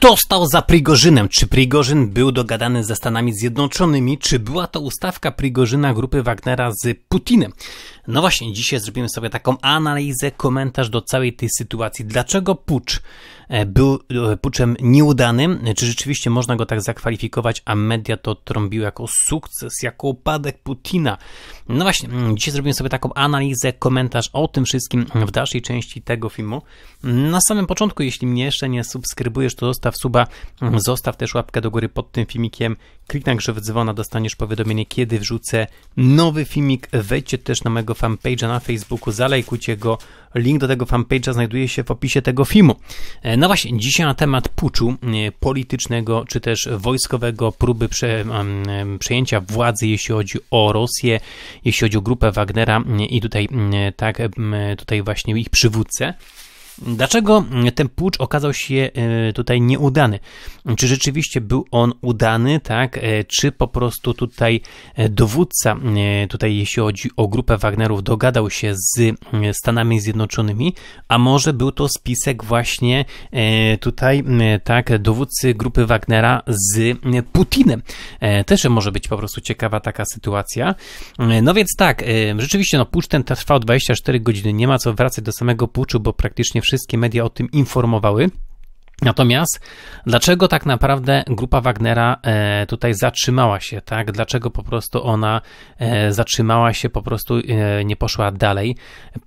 Kto stał za Prigorzynem? Czy Prigorzyn był dogadany ze Stanami Zjednoczonymi? Czy była to ustawka Prigorzyna grupy Wagnera z Putinem? No właśnie, dzisiaj zrobimy sobie taką analizę, komentarz do całej tej sytuacji. Dlaczego pucz e, był e, puczem nieudanym? Czy rzeczywiście można go tak zakwalifikować, a media to trąbiły jako sukces, jako upadek Putina? No właśnie, mm, dzisiaj zrobimy sobie taką analizę, komentarz o tym wszystkim w dalszej części tego filmu. Na samym początku, jeśli mnie jeszcze nie subskrybujesz, to zostaw suba, zostaw też łapkę do góry pod tym filmikiem. Kliknij, w dzwona, dostaniesz powiadomienie, kiedy wrzucę nowy filmik. Wejdźcie też na mojego fanpage'a na Facebooku, zalajkujcie go. Link do tego fanpage'a znajduje się w opisie tego filmu. E, no właśnie, dzisiaj na temat puczu e, politycznego czy też wojskowego, próby prze, przejęcia władzy, jeśli chodzi o Rosję, jeśli chodzi o grupę Wagnera e, i tutaj tak, tutaj właśnie ich przywódcę. Dlaczego ten pucz okazał się e, tutaj nieudany? Czy rzeczywiście był on udany, tak? E, czy po prostu tutaj e, dowódca, tutaj jeśli chodzi o grupę Wagnerów, dogadał się z Stanami Zjednoczonymi, a może był to spisek właśnie tutaj, tak, dowódcy grupy Wagnera z Putinem? Też może być po prostu ciekawa taka sytuacja. No więc tak, rzeczywiście, no, pucz ten trwał 24 godziny, nie ma co wracać do samego puczu, bo praktycznie wszystko wszystkie media o tym informowały. Natomiast dlaczego tak naprawdę grupa Wagnera e, tutaj zatrzymała się, tak? Dlaczego po prostu ona e, zatrzymała się, po prostu e, nie poszła dalej?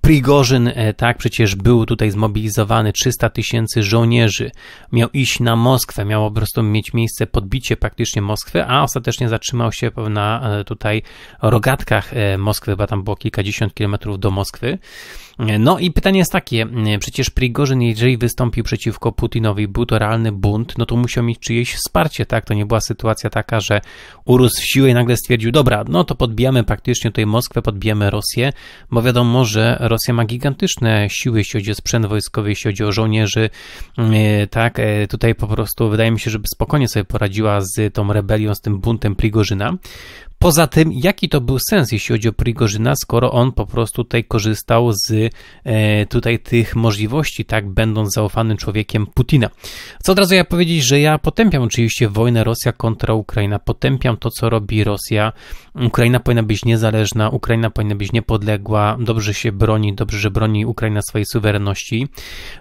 Prigorzyn, tak, przecież był tutaj zmobilizowany 300 tysięcy żołnierzy, miał iść na Moskwę, miało po prostu mieć miejsce podbicie praktycznie Moskwy, a ostatecznie zatrzymał się na tutaj rogatkach Moskwy, chyba tam było kilkadziesiąt kilometrów do Moskwy. No i pytanie jest takie, e, przecież Prigorzyn, jeżeli wystąpił przeciwko Putinowi, był to realny bunt, no to musiał mieć czyjeś wsparcie, tak? To nie była sytuacja taka, że urósł w siłę i nagle stwierdził, dobra, no to podbijamy praktycznie tutaj Moskwę, podbijamy Rosję, bo wiadomo, że Rosja ma gigantyczne siły, jeśli chodzi o sprzęt wojskowy, jeśli chodzi o żołnierzy, e, tak? E, tutaj po prostu wydaje mi się, żeby spokojnie sobie poradziła z tą rebelią, z tym buntem Prigorzyna. Poza tym, jaki to był sens, jeśli chodzi o Prigorzyna, skoro on po prostu tutaj korzystał z e, tutaj tych możliwości, tak, będąc zaufanym człowiekiem Putina. Co od razu ja powiedzieć, że ja potępiam oczywiście wojnę Rosja kontra Ukraina, potępiam to, co robi Rosja. Ukraina powinna być niezależna, Ukraina powinna być niepodległa, dobrze się broni, dobrze, że broni Ukraina swojej suwerenności.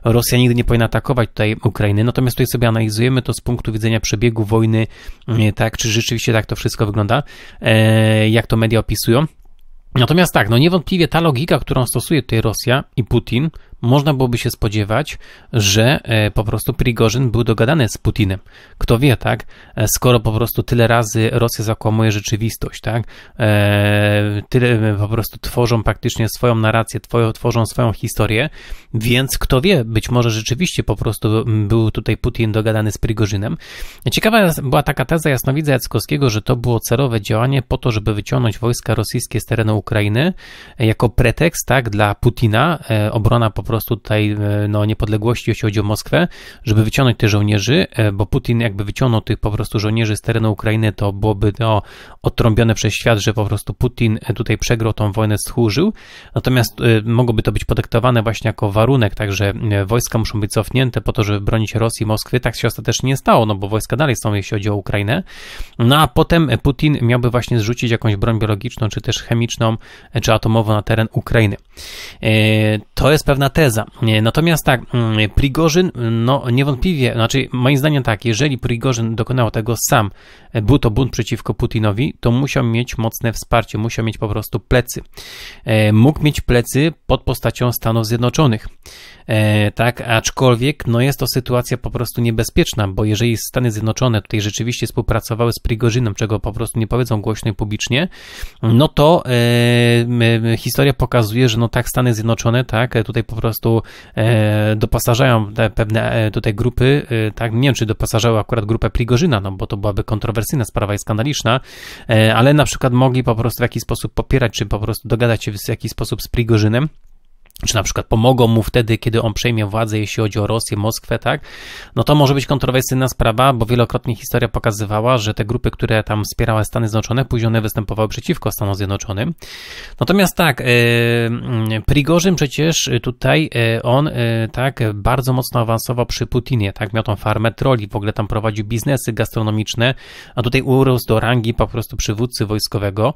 Rosja nigdy nie powinna atakować tutaj Ukrainy, natomiast tutaj sobie analizujemy to z punktu widzenia przebiegu wojny, e, tak, czy rzeczywiście tak to wszystko wygląda. E, E, jak to media opisują. Natomiast tak, no niewątpliwie ta logika, którą stosuje tutaj Rosja i Putin, można byłoby się spodziewać, że e, po prostu Prigorzyn był dogadany z Putinem. Kto wie, tak? E, skoro po prostu tyle razy Rosja zakłamuje rzeczywistość, tak? E, tyle po prostu tworzą praktycznie swoją narrację, tworzą swoją historię, więc kto wie, być może rzeczywiście po prostu był tutaj Putin dogadany z Prigorzynem. Ciekawa była taka teza jasnowidza Jackowskiego, że to było celowe działanie po to, żeby wyciągnąć wojska rosyjskie z terenu Ukrainy jako pretekst, tak, dla Putina, obrona po prostu prostu tutaj e, no, niepodległości, jeśli chodzi o Moskwę, żeby wyciągnąć tych żołnierzy, e, bo Putin jakby wyciągnął tych po prostu żołnierzy z terenu Ukrainy, to byłoby to no, odtrąbione przez świat, że po prostu Putin e, tutaj przegrał tą wojnę, schłużył. Natomiast mogłoby to być podyktowane właśnie jako warunek, także wojska muszą być cofnięte po to, żeby bronić Rosji, Moskwy. Tak się ostatecznie nie stało, no bo wojska dalej są, jeśli chodzi o Ukrainę. No a potem Putin miałby właśnie zrzucić jakąś broń biologiczną, czy też chemiczną, czy atomową na teren Ukrainy. To jest pewna teza teza. E, natomiast tak, mm, Prigorzyn, no niewątpliwie, znaczy moim zdaniem tak, jeżeli Prigorzyn dokonał tego sam, e, był to bunt przeciwko Putinowi, to musiał mieć mocne wsparcie, musiał mieć po prostu plecy. E, mógł mieć plecy pod postacią Stanów Zjednoczonych. Tak, aczkolwiek no jest to sytuacja po prostu niebezpieczna, bo jeżeli Stany Zjednoczone tutaj rzeczywiście współpracowały z Prigorzynem, czego po prostu nie powiedzą głośno i publicznie, no to historia pokazuje, że no tak Stany Zjednoczone, tak, tutaj po prostu prostu e, dopasażają te pewne e, tutaj grupy, e, tak, nie wiem czy dopasażały akurat grupę Prigorzyna, no bo to byłaby kontrowersyjna sprawa i skandaliczna, e, ale na przykład mogli po prostu w jakiś sposób popierać, czy po prostu dogadać się w jakiś sposób z Prigorzynem, czy na przykład pomogą mu wtedy, kiedy on przejmie władzę, jeśli chodzi o Rosję, Moskwę, tak, no to może być kontrowersyjna sprawa, bo wielokrotnie historia pokazywała, że te grupy, które tam wspierały Stany Zjednoczone, później one występowały przeciwko Stanom Zjednoczonym. Natomiast tak, e, mm, Prigorzym przecież tutaj e, on e, tak bardzo mocno awansował przy Putinie, tak, miał tą farmę troli, w ogóle tam prowadził biznesy gastronomiczne, a tutaj urósł do rangi po prostu przywódcy wojskowego.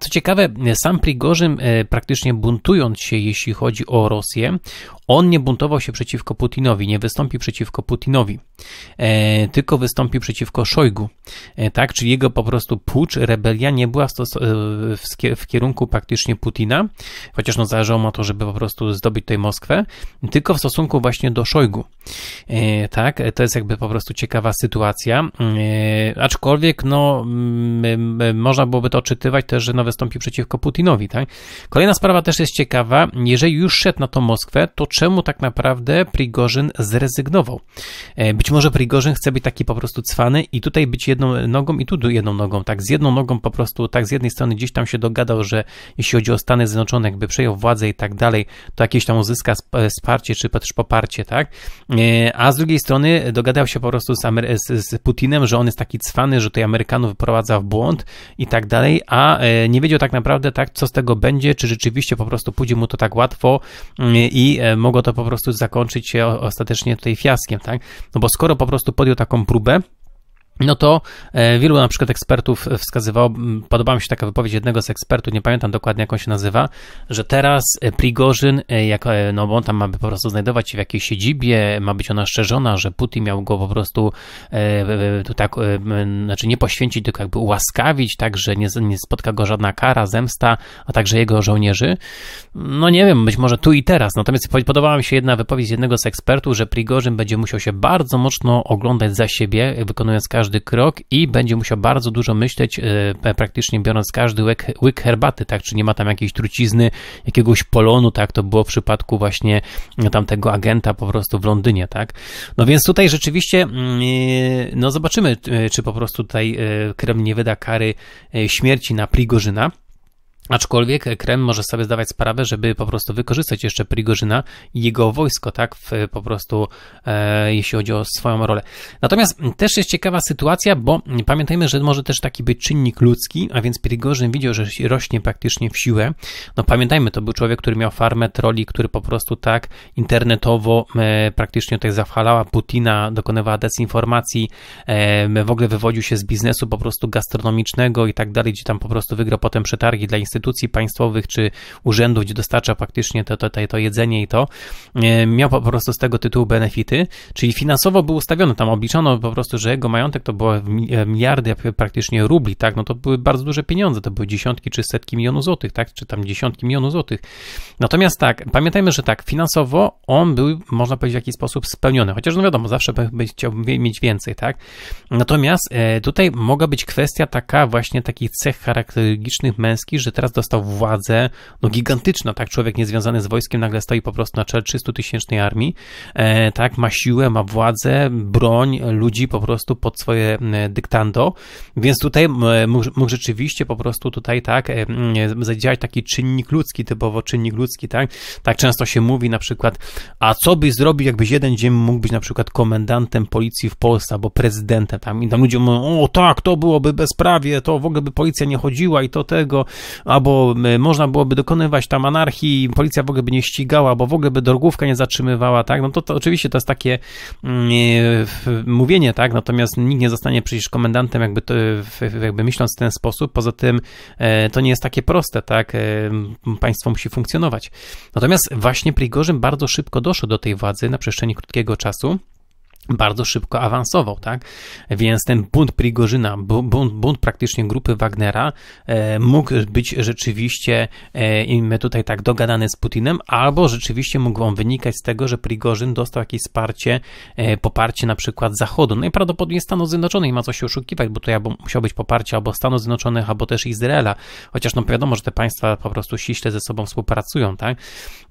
Co ciekawe, sam Prigorzym praktycznie buntując się, jeśli jeśli chodzi o Rosję, on nie buntował się przeciwko Putinowi, nie wystąpił przeciwko Putinowi, e, tylko wystąpił przeciwko Szojgu, e, tak? Czyli jego po prostu pucz, rebelia nie była w, e, w, kierunku praktycznie Putina, chociaż no zależało mu to, żeby po prostu zdobyć tutaj Moskwę, tylko w stosunku właśnie do Szojgu, e, tak? To jest jakby po prostu ciekawa sytuacja, e, aczkolwiek no m, m, można byłoby to odczytywać też, że no wystąpił przeciwko Putinowi, tak? Kolejna sprawa też jest ciekawa, jeżeli już szedł na tą Moskwę, to czemu tak naprawdę Prigorzyn zrezygnował? E, być może Prigorzyn chce być taki po prostu cwany i tutaj być jedną nogą i tu jedną nogą, tak z jedną nogą po prostu, tak z jednej strony gdzieś tam się dogadał, że jeśli chodzi o Stany Zjednoczone, jakby przejął władzę i tak dalej, to jakieś tam uzyska wsparcie czy też poparcie, tak? E, a z drugiej strony dogadał się po prostu z, Amery z, z Putinem, że on jest taki cwany, że tutaj Amerykanów wyprowadza w błąd i tak dalej, a e, nie wiedział tak naprawdę, tak, co z tego będzie, czy rzeczywiście po prostu pójdzie mu to tak łatwo, łatwo mm, i e, mogło to po prostu zakończyć się ostatecznie tutaj fiaskiem, tak? No bo skoro po prostu podjął taką próbę, no to e, wielu na przykład ekspertów e, wskazywało, podoba mi się taka wypowiedź jednego z ekspertów, nie pamiętam dokładnie jak on się nazywa, że teraz e, Prigorzyn, jak, no bo on tam ma po prostu znajdować się w jakiejś siedzibie, ma być ona szczerzona, że Putin miał go po prostu tu tak, znaczy nie poświęcić, tylko jakby ułaskawić, tak, że nie, nie spotka go żadna kara, zemsta, a także jego żołnierzy. No nie wiem, być może tu i teraz, natomiast podobała mi się jedna wypowiedź jednego z ekspertów, że Prigorzyn będzie musiał się bardzo mocno oglądać za siebie, wykonując każdy każdy krok i będzie musiał bardzo dużo myśleć, e, praktycznie biorąc każdy łyk, łyk herbaty, tak, czy nie ma tam jakiejś trucizny, jakiegoś polonu, tak, to było w przypadku właśnie e, tamtego agenta po prostu w Londynie, tak. No więc tutaj rzeczywiście, mm, e, no zobaczymy, czy po prostu tutaj krem nie wyda kary śmierci na Prigorzyna. Aczkolwiek Krem może sobie zdawać sprawę, żeby po prostu wykorzystać jeszcze Prigorzyna i jego wojsko, tak, w, po prostu e, jeśli chodzi o swoją rolę. Natomiast też jest ciekawa sytuacja, bo pamiętajmy, że może też taki być czynnik ludzki, a więc Prigorzyn widział, że rośnie praktycznie w siłę. No pamiętajmy, to był człowiek, który miał farmę troli, który po prostu tak internetowo e, praktycznie tak zafalała Putina, dokonywała dezinformacji, e, w ogóle wywodził się z biznesu po prostu gastronomicznego i tak dalej, gdzie tam po prostu wygrał potem przetargi dla instytucji instytucji państwowych czy urzędów, gdzie dostarcza praktycznie to, to, to, to jedzenie i to, e, miał po prostu z tego tytułu benefity, czyli finansowo był ustawiony, tam obliczono po prostu, że jego majątek to było e, miliardy praktycznie rubli, tak, no to były bardzo duże pieniądze, to były dziesiątki czy setki milionów złotych, tak, czy tam dziesiątki milionów złotych. Natomiast tak, pamiętajmy, że tak, finansowo on był, można powiedzieć, w jakiś sposób spełniony, chociaż no wiadomo, zawsze chciałbym mieć więcej, tak. Natomiast e, tutaj mogła być kwestia taka właśnie takich cech charakterystycznych męskich, że teraz teraz dostał władzę, no gigantyczną, tak? Człowiek niezwiązany z wojskiem nagle stoi po prostu na czele 300 tysięcznej armii, e, tak? Ma siłę, ma władzę, broń, ludzi po prostu pod swoje dyktando, więc tutaj mógł, mógł rzeczywiście po prostu tutaj, tak, e, zadziałać taki czynnik ludzki, typowo czynnik ludzki, tak? Tak często się mówi na przykład, a co byś zrobił, jakbyś jeden dzień mógł być na przykład komendantem policji w Polsce albo prezydentem, tam i tam ludzie mówią, o tak, to byłoby bezprawie, to w ogóle by policja nie chodziła i to tego, a albo y, można byłoby dokonywać tam anarchii, policja w ogóle by nie ścigała, bo w ogóle by drogówka nie zatrzymywała, tak? No to, to oczywiście to jest takie mm, y, mówienie, tak? Natomiast nikt nie zostanie przecież komendantem, jakby, to, jakby myśląc w ten sposób. Poza tym e, to nie jest takie proste, tak? E, państwo musi funkcjonować. Natomiast właśnie Prigorzyn bardzo szybko doszedł do tej władzy na przestrzeni krótkiego czasu bardzo szybko awansował, tak? Więc ten bunt Prigorzyna, bunt, bunt praktycznie grupy Wagnera e, mógł być rzeczywiście e, tutaj tak dogadany z Putinem, albo rzeczywiście mógł on wynikać z tego, że Prigorzyn dostał jakieś wsparcie, e, poparcie na przykład Zachodu. No i prawdopodobnie Stanów Zjednoczonych ma co się oszukiwać, bo to ja musiał być poparcie albo Stanów Zjednoczonych, albo też Izraela. Chociaż no wiadomo, że te państwa po prostu ściśle ze sobą współpracują, tak?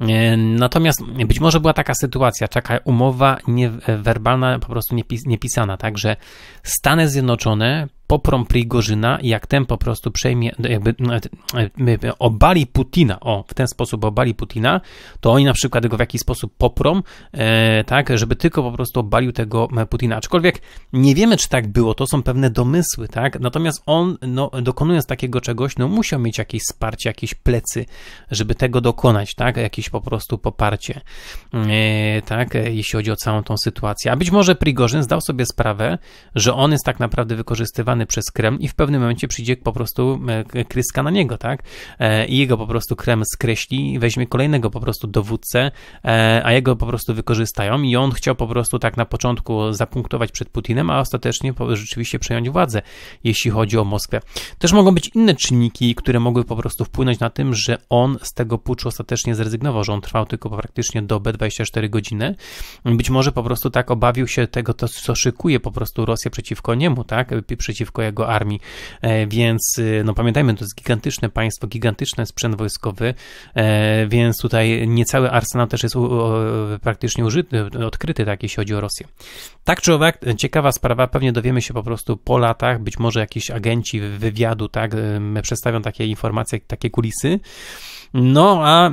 E, natomiast być może była taka sytuacja, taka umowa niewerbalna e, po prostu niepisana, tak, że Stany Zjednoczone poprąpli Gorzyna, jak ten po prostu przejmie, no jakby no, e, e, e, obali Putina, o, w ten sposób obali Putina, to oni na przykład go w jakiś sposób poprą, e, tak, żeby tylko po prostu obalił tego Putina. Aczkolwiek nie wiemy, czy tak było, to są pewne domysły, tak, natomiast on, no, dokonując takiego czegoś, no, musiał mieć jakieś wsparcie, jakieś plecy, żeby tego dokonać, tak, jakieś po prostu poparcie, e, tak, jeśli chodzi o całą tą sytuację. A być może Prigorzyn zdał sobie sprawę, że on jest tak naprawdę wykorzystywany przez krem i w pewnym momencie przyjdzie po prostu e, kryska na niego, tak? E, I jego po prostu krem skreśli, weźmie kolejnego po prostu dowódcę, e, a jego po prostu wykorzystają i on chciał po prostu tak na początku zapunktować przed Putinem, a ostatecznie rzeczywiście przejąć władzę, jeśli chodzi o Moskwę. Też mogą być inne czynniki, które mogły po prostu wpłynąć na tym, że on z tego puczu ostatecznie zrezygnował, że on trwał tylko praktycznie dobę, 24 godziny. Być może po prostu tak obawił się tego, to, co szykuje po prostu Rosja przeciwko niemu, tak? Przeciw przeciwko jego armii, e, więc e, no pamiętajmy, to jest gigantyczne państwo, gigantyczny sprzęt wojskowy, e, więc tutaj niecały arsenał też jest praktycznie użyty, odkryty, tak jeśli chodzi o Rosję. Tak czy owak, ciekawa sprawa, pewnie dowiemy się po prostu po latach, być może jakiś agenci wywiadu, tak, przedstawią takie informacje, takie kulisy, no a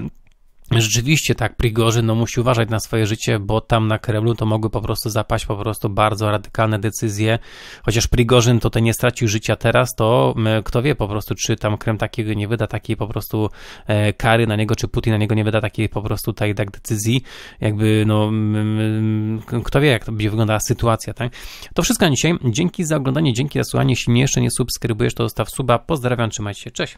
rzeczywiście tak Prigorzyn no, musi uważać na swoje życie, bo tam na Kremlu to mogły po prostu zapaść po prostu bardzo radykalne decyzje. Chociaż Prigorzyn to nie stracił życia teraz, to kto wie po prostu, czy tam Krem takiego nie wyda takiej po prostu e, kary na niego, czy Putin na niego nie wyda takiej po prostu tak, tak decyzji. Jakby no kto wie, jak to będzie wyglądała sytuacja, tak? To wszystko na dzisiaj. Dzięki za oglądanie, dzięki za słuchanie. Jeśli mnie jeszcze nie subskrybujesz, to zostaw suba. Pozdrawiam, trzymajcie się, cześć!